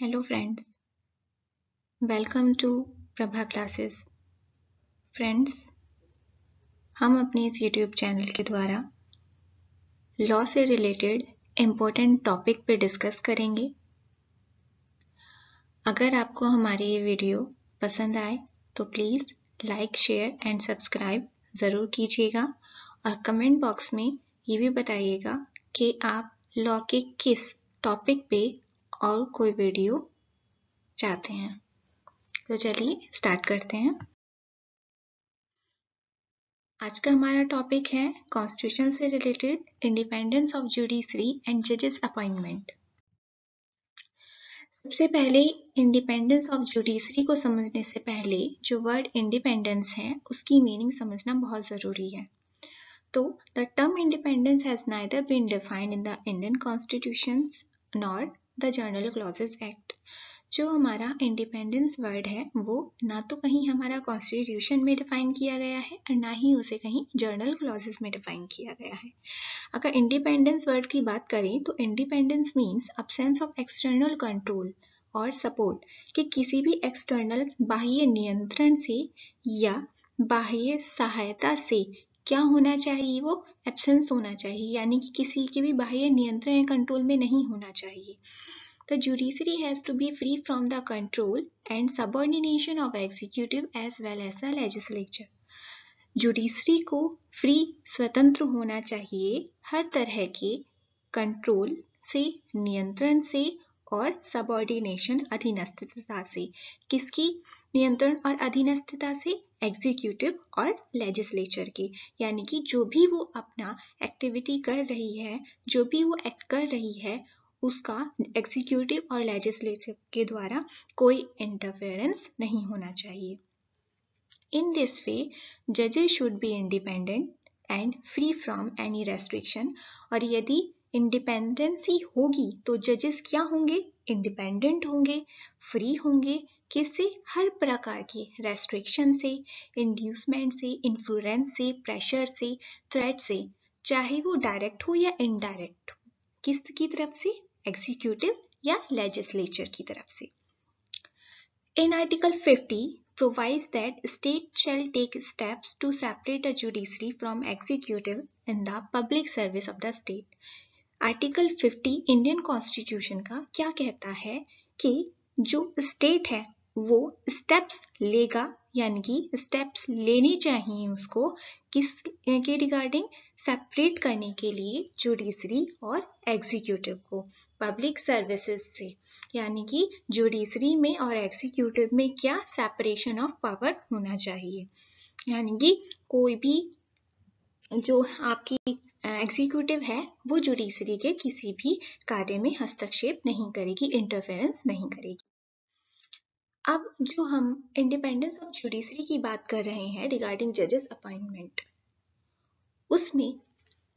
Hello friends welcome to Prabha classes friends हम अपने इस यूट्यूब चैनल के द्वारा लॉ से रिलेटेड इम्पोर्टेंट टॉपिक पे डिस्कस करेंगे अगर आपको हमारी ये वीडियो पसंद आए तो please like share and subscribe ज़रूर कीजिएगा और कमेंट बॉक्स में ये भी बताइएगा कि आप लॉ के किस टॉपिक पे और कोई वीडियो चाहते हैं तो चलिए स्टार्ट करते हैं आज का हमारा टॉपिक है कॉन्स्टिट्यूशन से related independence of judiciary and जजेस अपॉइंटमेंट सबसे पहले इंडिपेंडेंस ऑफ जुडिशरी को समझने से पहले जो वर्ड इंडिपेंडेंस है उसकी मीनिंग समझना बहुत ज़रूरी है तो the term independence has neither been defined in the Indian constitution nor the general clauses act जो हमारा इंडिपेंडेंस वर्ड है वो ना तो कहीं हमारा कॉन्स्टिट्यूशन में डिफाइन किया गया है और ना ही उसे कहीं जर्नल क्लॉजेस में डिफाइन किया गया है अगर इंडिपेंडेंस वर्ड की बात करें तो independence means absence of external control और सपोर्ट कि किसी भी एक्सटर्नल बाह्य नियंत्रण से या बाह्य सहायता से क्या होना चाहिए वो एब्सेंस होना चाहिए यानी कि किसी के भी बाह्य नियंत्रण या कंट्रोल में नहीं होना चाहिए the judiciary has to be free from the control and subordination of executive as well as the legislature judiciary को फ्री स्वतंत्र होना चाहिए हर तरह के कंट्रोल से नियंत्रण से और सबॉर्डिनेशन अधीनस्थता से किसकी नियंत्रण और अधीनस्थता से एग्जीक्यूटिव और लेजिस्लेचर की यानी कि जो भी वो अपना एक्टिविटी कर रही है जो भी वो एक्ट कर रही है उसका एग्जीक्यूटिव और लेजिस्लेटिव के द्वारा कोई इंटरफेरेंस नहीं होना चाहिए इन दिस वे जजेस should be independent and free from any restriction और यदि इंडिपेंडेंसी होगी तो जजेस क्या होंगे इंडिपेंडेंट होंगे फ्री होंगे किससे हर प्रकार की रेस्ट्रिक्शन से इंड्यूसमेंट से इन्फ्लुएंस से प्रेशर से थ्रेट से चाहे वो डायरेक्ट हो या इनडायरेक्ट हो किस की तरफ से एग्जीक्यूटिव या लेजिस्लेचर की तरफ से in article 50 provides that state shall take steps to separate a judiciary from executive in the public service of the state article 50 Indian constitution का क्या कहता है कि जो स्टेट है वो स्टेप्स लेगा यानी कि स्टेप्स लेने चाहिए उसको किस के रिगार्डिंग सेपरेट करने के लिए जुडिशरी और एग्जीक्यूटिव को पब्लिक सर्विसेज से यानी कि जुडिशरी में और एग्जीक्यूटिव में क्या सेपरेशन ऑफ पावर होना चाहिए यानी कि कोई भी जो आपकी एग्जीक्यूटिव है वो जुडिशरी के किसी भी कार्य में हस्तक्षेप नहीं करेगी इंटरफेरेंस नहीं करेगी अब जो हम इंडिपेंडेंस ऑफ जुडिशरी की बात कर रहे हैं रिगार्डिंग जजेस अपॉइंटमेंट उसमें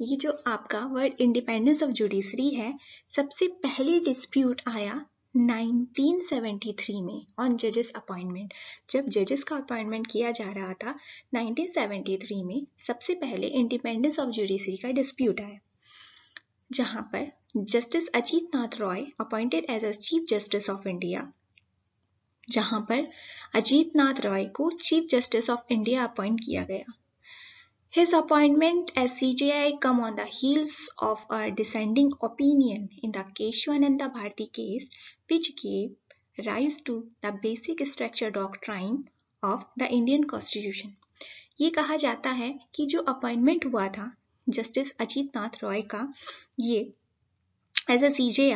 ये जो आपका वर्ड इंडिपेंडेंस ऑफ जुडिशरी है सबसे पहले डिस्प्यूट आया 1973 में ऑन जजेस अपॉइंटमेंट जब जजेस का अपॉइंटमेंट किया जा रहा था 1973 में सबसे पहले इंडिपेंडेंस ऑफ जुडिशरी का डिस्प्यूट आया जहां पर justice Ajit Nath Ray appointed as a chief justice of India जहां पर अजीत नाथ रॉय को chief justice of India appoint किया गया His appointment as CJI come on the heels of a dissenting opinion in the Keshwananda Bharti case which gave rise to the basic structure doctrine of the Indian Constitution. ये कहा जाता है कि जो appointment हुआ था जस्टिस अजीत नाथ रॉय का ये एज ए सी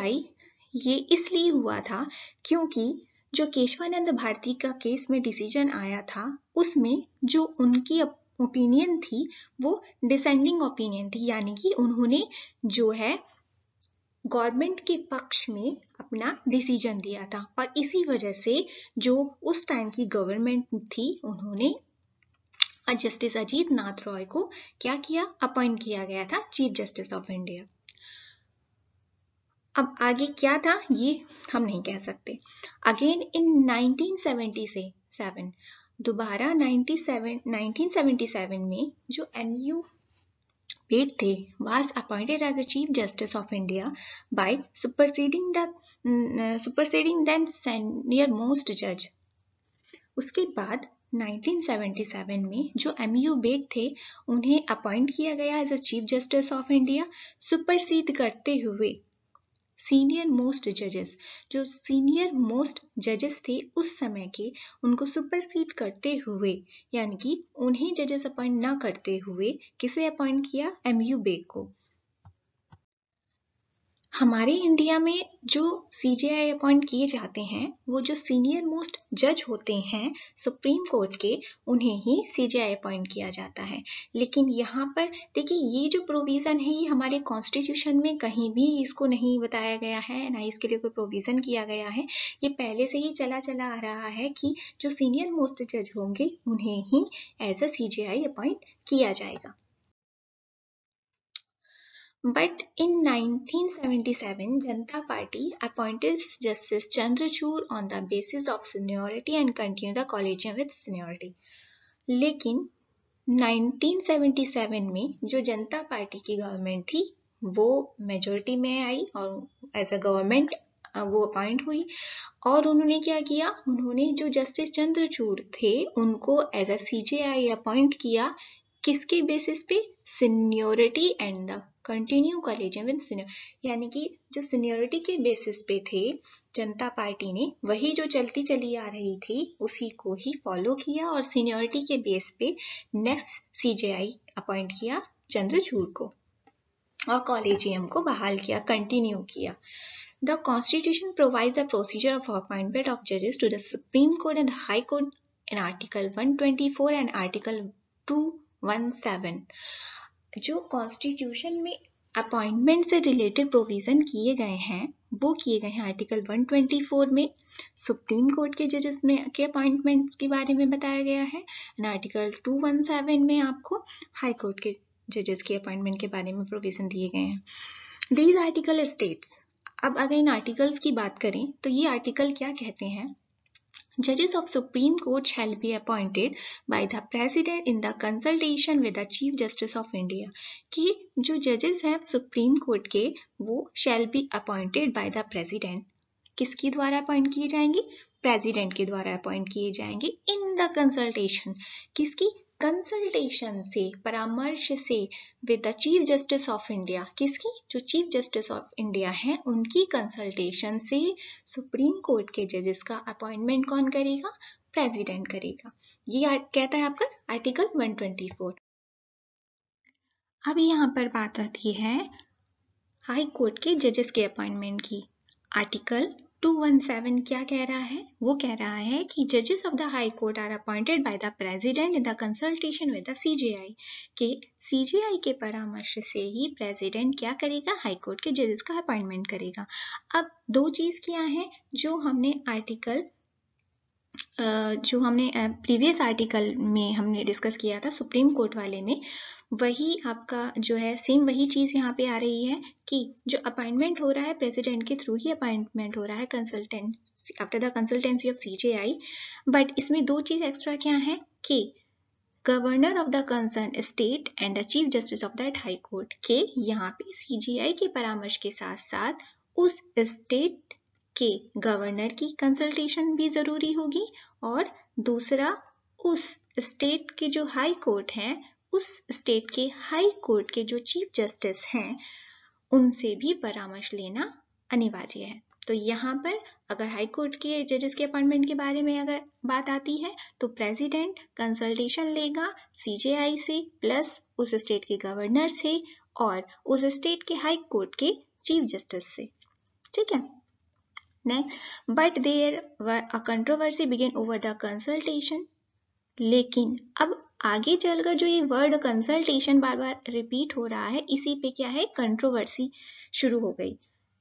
ये इसलिए हुआ था क्योंकि जो केशवानंद भारती का केस में डिसीजन आया था उसमें जो उनकी ओपिनियन थी वो डिसेंडिंग ओपिनियन थी यानी कि उन्होंने जो है गवर्नमेंट के पक्ष में अपना डिसीजन दिया था और इसी वजह से जो उस टाइम की गवर्नमेंट थी उन्होंने जस्टिस अजीत नाथ रॉय को क्या किया अपॉइंट किया गया था चीफ जस्टिस ऑफ इंडिया अब आगे क्या था ये हम नहीं कह सकते अगेन इन 1970 से सेवन दोबारा 97 1977 में जो एम यू पेट थे was appointed as the chief justice of India by superseding the superseding then senior most जज उसके बाद 1977 में जो एम यू बेग थे उन्हें अपॉइंट किया गया as a chief justice of India supersede करते हुए सीनियर मोस्ट जजेस जो सीनियर मोस्ट जजेस थे उस समय के उनको सुपरसीड करते हुए यानी कि उन्हें जजेस अपॉइंट ना करते हुए किसे अपॉइंट किया एम यू बेग को हमारे इंडिया में जो सी जे आई अपॉइंट किए जाते हैं वो जो सीनियर मोस्ट जज होते हैं सुप्रीम कोर्ट के उन्हें ही सी जे आई अपॉइंट किया जाता है लेकिन यहाँ पर देखिए ये जो प्रोविज़न है ये हमारे कॉन्स्टिट्यूशन में कहीं भी इसको नहीं बताया गया है ना इसके लिए कोई प्रोविज़न किया गया है ये पहले से ही चला चला आ रहा है कि जो सीनियर मोस्ट जज होंगे उन्हें ही as a C J I appoint किया जाएगा but in 1977 Janata Party appointed justice Chandrachud on the basis of seniority and continue the collegium with seniority लेकिन 1977 में जो जनता पार्टी की गवर्नमेंट थी वो मेजोरिटी में आई और एज अ गवर्नमेंट वो अपॉइंट हुई और उन्होंने क्या किया उन्होंने जो जस्टिस चंद्रचूड़ थे उनको as a C J appoint किया किसके बेसिस पे seniority and the continue collegium in senior यानी कि जो सीनियोरिटी के बेसिस पे थे जनता पार्टी ने वही जो चलती चली आ रही थी उसी को ही फॉलो किया और सीनियोरिटी के बेस पे नेक्स्ट सीजेआई अपॉइंट किया चंद्रचूड़ को और कॉलेजियम को बहाल किया कंटिन्यू किया The Constitution provides the procedure of appointment of judges to the Supreme Court high court High article one twenty 124 and article 2 one जो कॉन्स्टिट्यूशन में अपॉइंटमेंट से रिलेटेड प्रोविज़न किए गए हैं वो किए गए हैं आर्टिकल 124 में सुप्रीम कोर्ट के जजेस में के अपॉइंटमेंट्स के बारे में बताया गया है एंड आर्टिकल 217 में आपको हाई कोर्ट के जजेस के अपॉइंटमेंट के बारे में प्रोविज़न दिए गए हैं दीज आर्टिकल स्टेट्स अब अगर इन आर्टिकल्स की बात करें तो ये आर्टिकल क्या कहते हैं Judges of Supreme Court shall be appointed by the President in the consultation with the Chief Justice of India ki jo judges hain supreme court ke wo shall be appointed by the President किसके द्वारा appoint किए जाएंगे president के द्वारा appoint किए जाएंगे in the consultation किसकी consultation से परामर्श से with the chief justice of India किसकी जो चीफ जस्टिस ऑफ इंडिया है उनकी कंसल्टेशन से सुप्रीम कोर्ट के जजेस का अपॉइंटमेंट कौन करेगा प्रेसिडेंट करेगा ये कहता है आपका आर्टिकल 124 अब यहाँ पर बात आती है हाई कोर्ट के जजेस के अपॉइंटमेंट की आर्टिकल 217 क्या कह रहा है वो कह रहा है कि जजेस of the high court are appointed by the president in the consultation with the CJI के सीजेआई के परामर्श से ही प्रेसिडेंट क्या करेगा हाई कोर्ट के जजेस का अपॉइंटमेंट करेगा अब दो चीज़ क्या है जो हमने आर्टिकल जो हमने प्रीवियस आर्टिकल में हमने डिस्कस किया था सुप्रीम कोर्ट वाले में वही आपका जो है सेम वही चीज़ यहाँ पे आ रही है कि जो अपॉइंटमेंट हो रहा है प्रेसिडेंट के थ्रू ही अपॉइंटमेंट हो रहा है consultant after the consultancy of CJI but इसमें दो चीज़ एक्स्ट्रा क्या है कि governor of the concern state and the chief justice of that high court के यहाँ पे सी जी आई के परामर्श के साथ साथ उस स्टेट के गवर्नर की कंसल्टेशन भी ज़रूरी होगी और दूसरा उस स्टेट के जो हाई कोर्ट हैं उस स्टेट के हाई कोर्ट के जो चीफ जस्टिस हैं उनसे भी परामर्श लेना अनिवार्य है तो यहाँ पर अगर हाई कोर्ट के जजेस के अपॉइंटमेंट के बारे में अगर बात आती है तो प्रेसिडेंट कंसल्टेशन लेगा सीजेआई से प्लस उस स्टेट के गवर्नर से और उस स्टेट के हाई कोर्ट के चीफ जस्टिस से ठीक है next but there a controversy began over the consultation लेकिन अब आगे चलकर जो ये वर्ड कंसल्टेशन बार बार रिपीट हो रहा है इसी पे क्या है कंट्रोवर्सी शुरू हो गई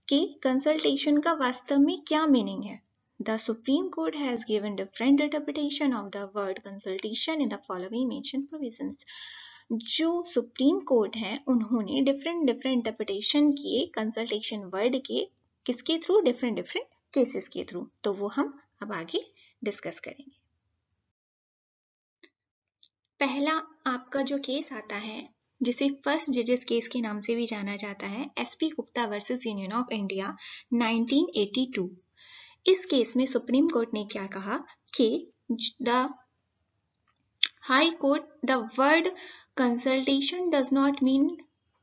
कि कंसल्टेशन का वास्तव में क्या मीनिंग है the supreme court has given different interpretation of the word consultation in the following mention provisions जो सुप्रीम कोर्ट है उन्होंने डिफरेंट डिफरेंट इंटरप्रिटेशन किए कंसल्टेशन वर्ड के किसके थ्रू डिफरेंट डिफरेंट केसेस के थ्रू तो वो हम अब आगे डिस्कस करेंगे पहला आपका जो केस आता है जिसे फर्स्ट जजेस केस के नाम से भी जाना जाता है S P Gupta versus union of India 1982 इस केस में सुप्रीम कोर्ट ने क्या कहा कि the high court the word consultation does not mean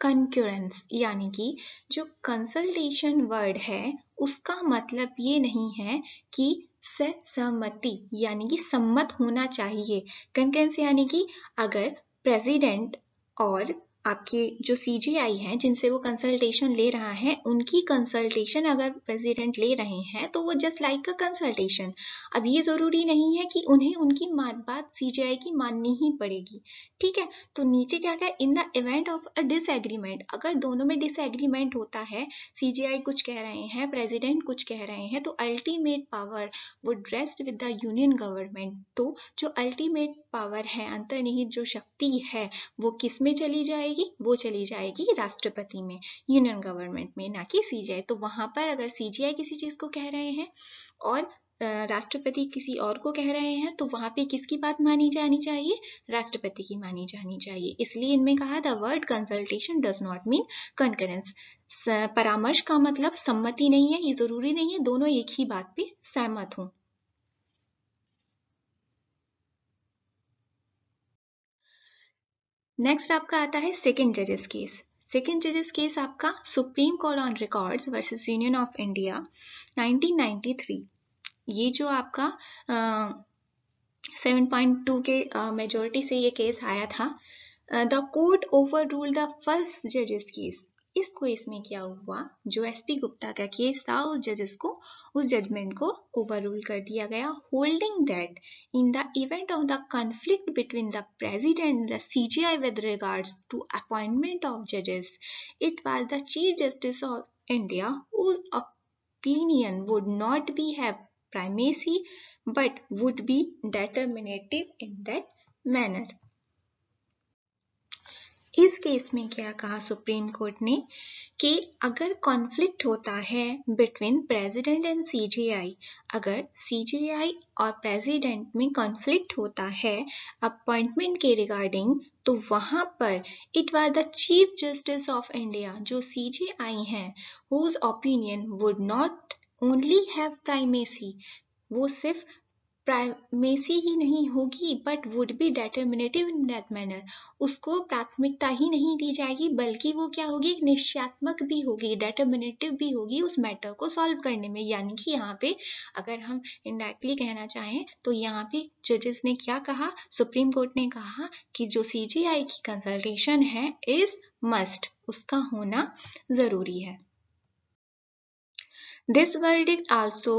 concurrence यानी कि जो कंसल्टेशन वर्ड है उसका मतलब ये नहीं है कि सहमति यानी कि सम्मत होना चाहिए कंकेंस यानी कि अगर प्रेसिडेंट और आपके जो सीजीआई हैं जिनसे वो कंसल्टेशन ले रहा है उनकी कंसल्टेशन अगर प्रेसिडेंट ले रहे हैं तो वो जस्ट लाइक अ कंसल्टेशन अब ये ज़रूरी नहीं है कि उन्हें उनकी बात सीजीआई की माननी ही पड़ेगी ठीक है तो नीचे क्या क्या in the event of a disagreement अगर दोनों में डिसएग्रीमेंट होता है सीजीआई कुछ कह रहे हैं प्रेजिडेंट कुछ कह रहे हैं तो अल्टीमेट पावर वो dressed with the union government तो जो अल्टीमेट पावर है अंतर्निहित जो शक्ति है वो किस में चली जाएगी जाएगी वो चली जाएगी राष्ट्रपति में यूनियन गवर्नमेंट में ना कि सीजीआई तो वहां पर अगर सीजीआई किसी चीज को कह रहे हैं और राष्ट्रपति किसी और को कह रहे हैं तो वहां पे किसकी बात मानी जानी चाहिए राष्ट्रपति की मानी जानी चाहिए इसलिए इनमें कहा the word consultation does not mean concurrence परामर्श का मतलब सम्मति नहीं है ये जरूरी नहीं है दोनों एक ही बात पे सहमत हों नेक्स्ट आपका आता है सेकेंड जजेस केस सेकेंड जजेस केस आपका supreme court on records versus union of India 1993 ये जो आपका सेवन पॉइंट टू के मेजोरिटी uh, से ये केस आया था the court over rule the first जजेस केस इस केस में क्या हुआ जो एसपी गुप्ता का केस था उस जजेस को उस जजमेंट को ओवर रूल कर दिया गया holding that in the event of the conflict between the president the CGI with regards to appointment of जजेस it was the chief justice of India whose opinion would not be have primacy but would be determinative in that manner इस case में क्या कहा supreme court ने कि अगर conflict होता है बिटवीन प्रेसिडेंट एंड सीजीआई अगर सीजीआई और प्रेसिडेंट में कॉन्फ्लिक्ट होता है अपॉइंटमेंट के रिगार्डिंग तो वहां पर it was the chief justice of India जो सीजीआई हैं whose opinion would not only have primacy वो सिर्फ प्राइमेसी ही नहीं होगी but would be determinative in that manner उसको प्राथमिकता ही नहीं दी जाएगी बल्कि वो क्या होगी निश्चयात्मक भी होगी डेटर्मिनेटिव भी होगी उस मैटर को सॉल्व करने में यानी कि यहाँ पे अगर हम इनडायरेक्टली कहना चाहें तो यहाँ पे जजेस ने क्या कहा सुप्रीम कोर्ट ने कहा कि जो सी की कंसल्टेशन है इज मस्ट उसका होना जरूरी है this verdict also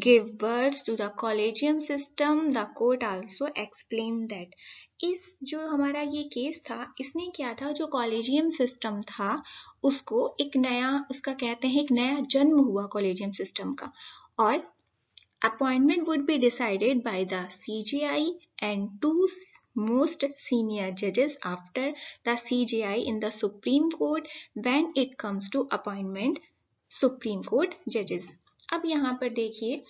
give birth to the collegium system the court also explained that इस जो हमारा ये केस था इसने क्या था जो कॉलेजियम सिस्टम था उसको एक नया उसका कहते हैं एक नया जन्म हुआ कॉलेजियम सिस्टम का और appointment would be decided by the CGI and to most senior जजेस after the CGI in the supreme court when it comes to appointment supreme court जजेस अब यहाँ पर देखिए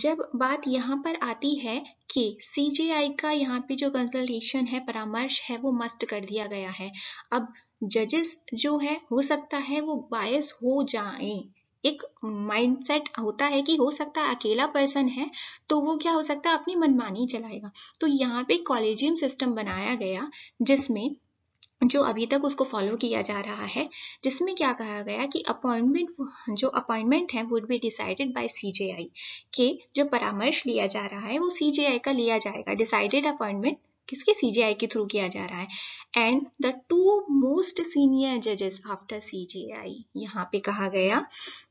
जब बात यहाँ पर आती है कि सीजीआई का यहाँ पे जो कंसल्टेशन है परामर्श है वो मस्ट कर दिया गया है अब जजेस जो है हो सकता है वो बायस हो जाएं एक माइंडसेट होता है कि हो सकता है अकेला पर्सन है तो वो क्या हो सकता है अपनी मनमानी चलाएगा तो यहाँ पे कॉलेजियम सिस्टम बनाया गया जिसमें जो अभी तक उसको फॉलो किया जा रहा है जिसमें क्या कहा गया कि अपॉइंटमेंट जो अपॉइंटमेंट है would be decided by CJI के जो परामर्श लिया जा रहा है वो सीजेआई का लिया जाएगा डिसाइडेड अपॉइंटमेंट किसके सीजेआई के थ्रू किया जा रहा है and the two most senior जजेस आफ्टर सीजेआई यहाँ पे कहा गया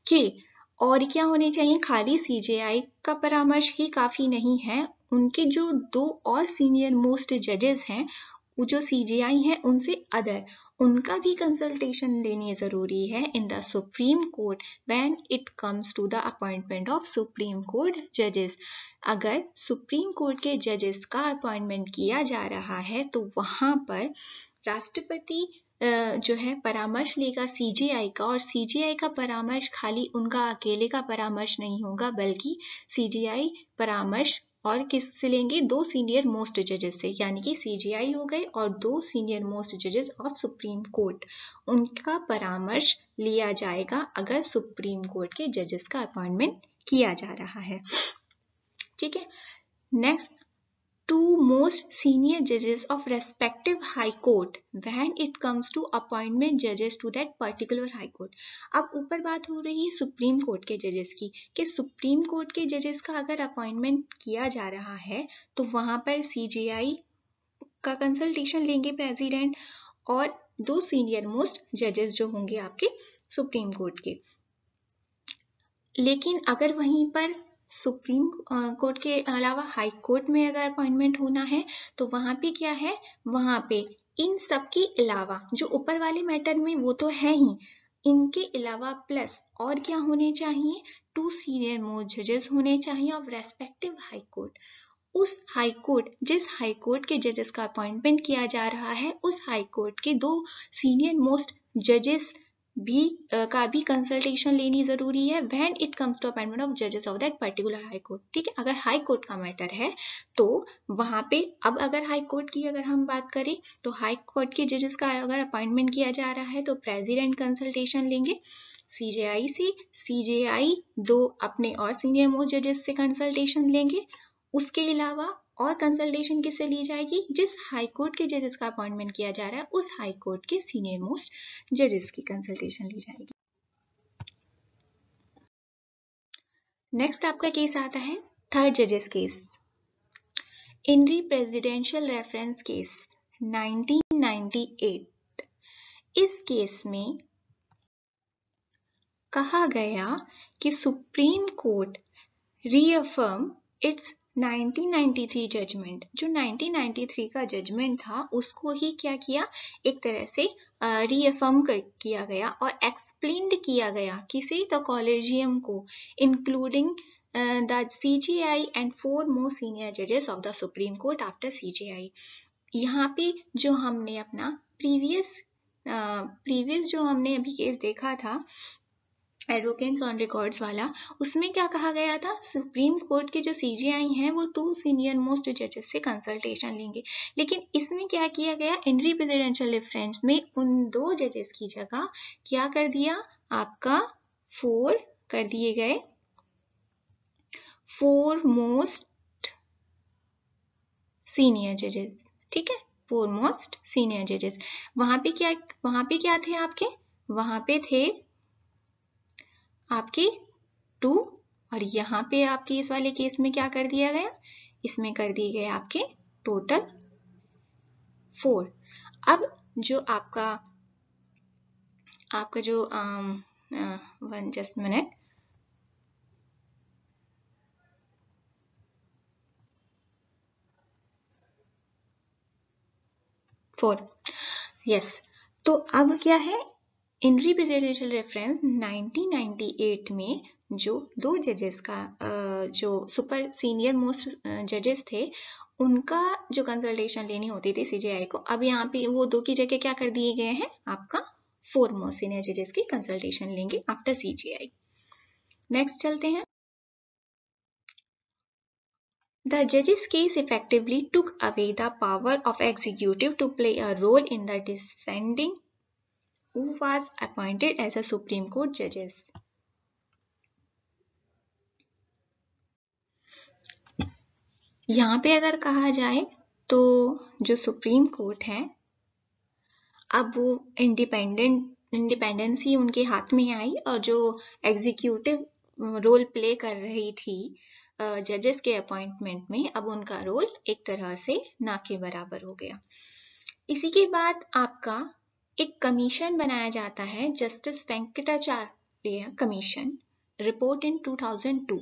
कि और क्या होने चाहिए खाली सीजेआई का परामर्श ही काफी नहीं है उनके जो दो और सीनियर मोस्ट जजेस हैं जो सीजीआई है उनसे अदर उनका भी कंसल्टेशन लेनी जरूरी है in the supreme court when it comes to the appointment of supreme court जजेस अगर सुप्रीम कोर्ट के जजेस का अपॉइंटमेंट किया जा रहा है तो वहां पर राष्ट्रपति जो है परामर्श लेगा सीजीआई का और सीजीआई का परामर्श खाली उनका अकेले का परामर्श नहीं होगा बल्कि सीजीआई परामर्श और किससे लेंगे दो सीनियर मोस्ट जजेस से यानी कि सीजीआई हो गए और दो सीनियर मोस्ट जजेस ऑफ सुप्रीम कोर्ट उनका परामर्श लिया जाएगा अगर सुप्रीम कोर्ट के जजेस का अपॉइंटमेंट किया जा रहा है ठीक है next two most senior judges of respective high court when it comes to appointment judges to that particular high court अब ऊपर बात हो रही है सुप्रीम कोर्ट के जजेस की कि सुप्रीम कोर्ट के जजेस का अगर अपॉइंटमेंट किया जा रहा है तो वहां पर सीजीआई का कंसल्टेशन लेंगे प्रेजिडेंट और दो सीनियर मोस्ट जजेस जो होंगे आपके सुप्रीम कोर्ट के लेकिन अगर वहीं पर सुप्रीम कोर्ट के अलावा हाई कोर्ट में अगर अपॉइंटमेंट होना है तो वहां पे क्या है वहां पे इन सब के अलावा जो ऊपर वाले मैटर में वो तो है ही इनके अलावा प्लस और क्या होने चाहिए टू सीनियर मोर जजेस होने चाहिए ऑफ रेस्पेक्टिव हाई कोर्ट उस हाई कोर्ट जिस हाई कोर्ट के जजेस का अपॉइंटमेंट किया जा रहा है उस हाई कोर्ट के दो सीनियर मोस्ट जजेस भी का भी कंसल्टेशन लेनी जरूरी है when it comes to appointment of जजेस of that particular high court ठीक है अगर हाई कोर्ट का मैटर है तो वहां पे अब अगर हाई कोर्ट की अगर हम बात करें तो हाई कोर्ट के जजेस का अगर अपॉइंटमेंट किया जा रहा है तो प्रेसिडेंट कंसल्टेशन लेंगे सीजेआई से सीजेआई दो अपने और सीनियर मोस्ट जजेस से कंसल्टेशन लेंगे उसके अलावा और कंसल्टेशन किससे ली जाएगी जिस हाई कोर्ट के जजेस का अपॉइंटमेंट किया जा रहा है उस हाई कोर्ट के सीनियर मोस्ट जजेस की कंसल्टेशन ली जाएगी नेक्स्ट आपका केस आता है थर्ड जजेस case in re presidential reference case 1998 इस केस में कहा गया कि supreme court reaffirm its 1993 judgement जो 1993 का जजमेंट था उसको ही क्या किया एक तरह से रीअफर्म कर किया गया और एक्सप्लेन किया गया किसे द कॉलेजियम को including the C G I and four most senior जजेस of the supreme court after C G I यहाँ पे जो हमने अपना प्रीवियस प्रीवियस uh, जो हमने अभी केस देखा था एडवोकेट्स ऑन रिकॉर्ड्स वाला उसमें क्या कहा गया था सुप्रीम कोर्ट के जो सी आई हैं वो टू सीनियर मोस्ट जजेस से कंसल्टेशन लेंगे लेकिन इसमें क्या किया गया इन प्रेजिडेंशियल डिफरेंस में उन दो जजेस की जगह क्या कर दिया आपका फोर कर दिए गए फोर मोस्ट सीनियर जजेस ठीक है फोर मोस्ट सीनियर जजेस वहां पे क्या वहां पे क्या थे आपके वहां पे थे आपकी टू और यहाँ पे आपकी इस वाले केस में क्या कर दिया गया इसमें कर दिए गए आपके टोटल फोर अब जो आपका आपका जो one just minute four yes तो अब क्या है इन रिप्रेजेंटेशन रेफरेंस 1998 में जो दो जजेस का जो सुपर सीनियर मोस्ट जजेस थे उनका जो कंसल्टेशन लेनी होती थी सीजेआई को अब यहाँ पे वो दो की जगह क्या कर दिए गए हैं आपका फोर मोस्ट सीनियर जजेस की कंसल्टेशन लेंगे आफ्टर सीजेआई नेक्स्ट चलते हैं The judge's case effectively took away the power of executive to play a role in the descending who was appointed as a Supreme Court judges. यहाँ पे अगर कहा जाए तो जो सुप्रीम कोर्ट है अब वो इंडिपेंडेंट इंडिपेंडेंसी उनके हाथ में आई और जो एग्जीक्यूटिव रोल प्ले कर रही थी जजेस के अपॉइंटमेंट में अब उनका रोल एक तरह से ना के बराबर हो गया इसी के बाद आपका एक कमीशन बनाया जाता है justice Venkatachaliah commission report in 2002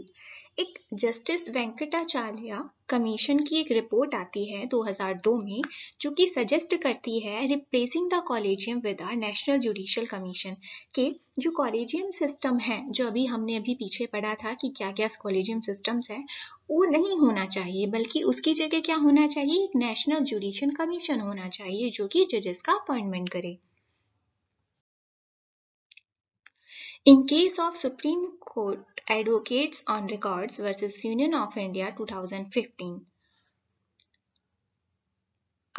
एक जस्टिस वेंकटाचार्य कमीशन की एक रिपोर्ट आती है 2002 में जो कि सजेस्ट करती है replacing the collegium with a national judicial commission के जो कॉलेजियम सिस्टम है जो अभी हमने अभी पीछे पढ़ा था कि क्या क्या कॉलेजियम सिस्टम्स है वो नहीं होना चाहिए बल्कि उसकी जगह क्या होना चाहिए एक नेशनल जुडिशियल कमीशन होना चाहिए जो कि जजेस का अपॉइंटमेंट करे In case of Supreme Court Advocates on Records versus Union of India 2015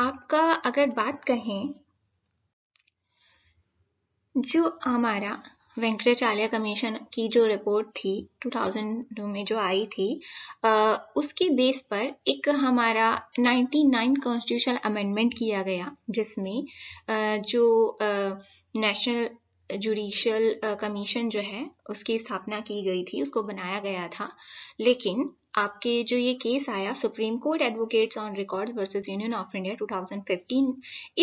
आपका अगर बात कहें जो हमारा वेंकटाचार्य कमीशन की जो रिपोर्ट थी 2002 में जो आई थी उसके बेस पर एक हमारा 99 कॉन्स्टिट्यूशनल अमेंडमेंट किया गया जिसमें जो नेशनल जुडिशियल कमीशन uh, जो है उसकी स्थापना की गई थी उसको बनाया गया था लेकिन आपके जो ये केस आया supreme court advocates on record versus union of India 2015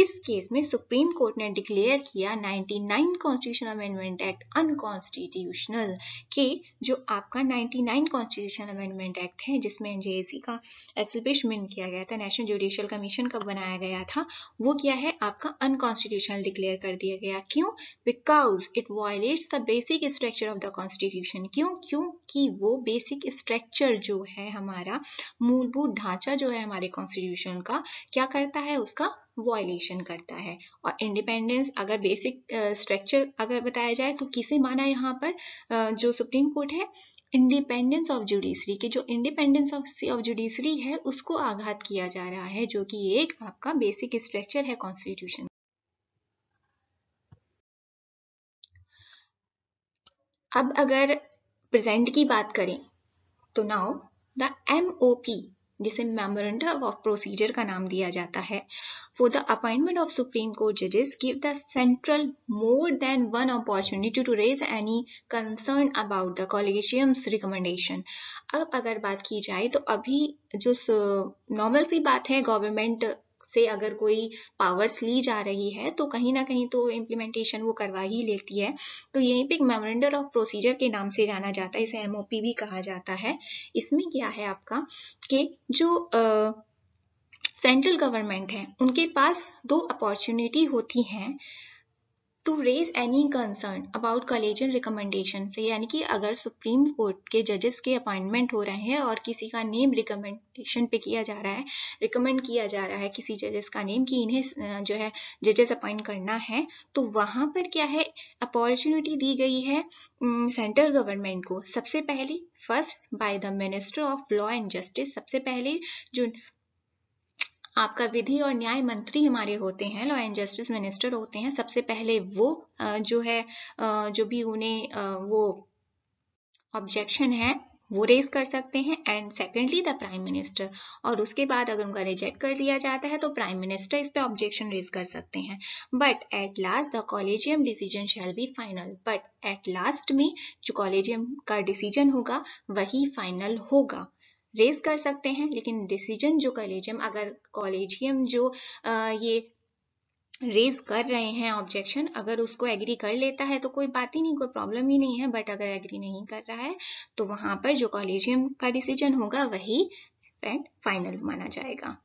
इस केस में सुप्रीम कोर्ट ने डिक्लेयर किया 99 कॉन्स्टिट्यूशन अमेंडमेंट एक्ट अनकॉन्स्टिट्यूशनल के जो आपका 99 कॉन्स्टिट्यूशन अमेंडमेंट एक्ट है जिसमें जेएसी का एस्टेब्लिशमेंट किया गया था नेशनल जुडिशियल कमीशन कब बनाया गया था वो क्या है आपका अनकॉन्स्टिट्यूशनल डिक्लेयर कर दिया गया क्यों because it violates the basic structure of the constitution क्यों क्यों कि वो बेसिक स्ट्रक्चर जो है हमारा मूलभूत ढांचा जो है हमारे कॉन्स्टिट्यूशन का क्या करता है उसका वॉयलेशन करता है और इंडिपेंडेंस अगर बेसिक स्ट्रक्चर अगर बताया जाए तो किसे माना यहाँ पर जो सुप्रीम कोर्ट है इंडिपेंडेंस ऑफ जुडिशरी के जो इंडिपेंडेंस ऑफ ऑफ जुडिशरी है उसको आघात किया जा रहा है जो कि एक आपका बेसिक स्ट्रक्चर है कॉन्स्टिट्यूशन अब अगर प्रेजेंट की बात करें तो now the M O P जिसे मेमोरेंडम ऑफ प्रोसीजर का नाम दिया जाता है for the appointment of supreme court जजेस give the central more than one opportunity to raise any concern about the collegium's recommendation अब अगर बात की जाए तो अभी जो नॉर्मल सी बात है गवर्नमेंट से अगर कोई पावर्स ली जा रही है तो कहीं ना कहीं तो इम्प्लीमेंटेशन वो करवा ही लेती है तो यहीं पे एक मेमोरेंडर ऑफ प्रोसीजर के नाम से जाना जाता है इसे एम भी कहा जाता है इसमें क्या है आपका कि जो सेंट्रल गवर्नमेंट है उनके पास दो अपॉर्चुनिटी होती हैं to raise any concern about collegium recommendation यानी कि अगर सुप्रीम कोर्ट के जजेस के अपॉइंटमेंट हो रहे हैं और किसी का नेम रिकमेंडेशन पे किया जा रहा है रिकमेंड किया जा रहा है किसी जजेस का नेम कि इन्हें जो है जजेस अपॉइंट करना है तो वहां पर क्या है अपॉर्चुनिटी दी गई है सेंट्रल गवर्नमेंट को सबसे पहले first by the minister of law and justice सबसे पहले जो आपका विधि और न्याय मंत्री हमारे होते हैं लॉ एंड जस्टिस मिनिस्टर होते हैं सबसे पहले वो जो है जो भी उन्हें वो ऑब्जेक्शन है वो रेज कर सकते हैं and secondly the prime minister और उसके बाद अगर उनका रिजेक्ट कर लिया जाता है तो प्राइम मिनिस्टर इस पे ऑब्जेक्शन रेज कर सकते हैं but at last the collegium decision shall be final but at last में जो कॉलेजियम का डिसीजन होगा वही फाइनल होगा रेज कर सकते हैं लेकिन डिसीजन जो कॉलेजियम अगर कॉलेजियम जो आ, ये रेज कर रहे हैं ऑब्जेक्शन अगर उसको एग्री कर लेता है तो कोई बात ही नहीं कोई प्रॉब्लम ही नहीं है बट अगर एग्री नहीं कर रहा है तो वहां पर जो कॉलेजियम का डिसीजन होगा वही फैक्ट फाइनल माना जाएगा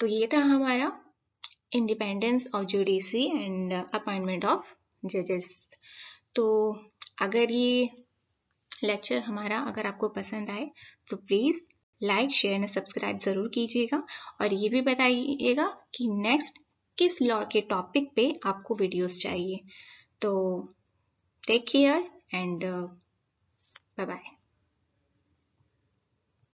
तो ये था हमारा independence of judiciary and appointment of जजेस तो अगर ये लेक्चर हमारा अगर आपको पसंद आए तो please like share and subscribe ज़रूर कीजिएगा और ये भी बताइएगा कि नेक्स्ट किस लॉ के टॉपिक पे आपको वीडियोस चाहिए तो take care and bye bye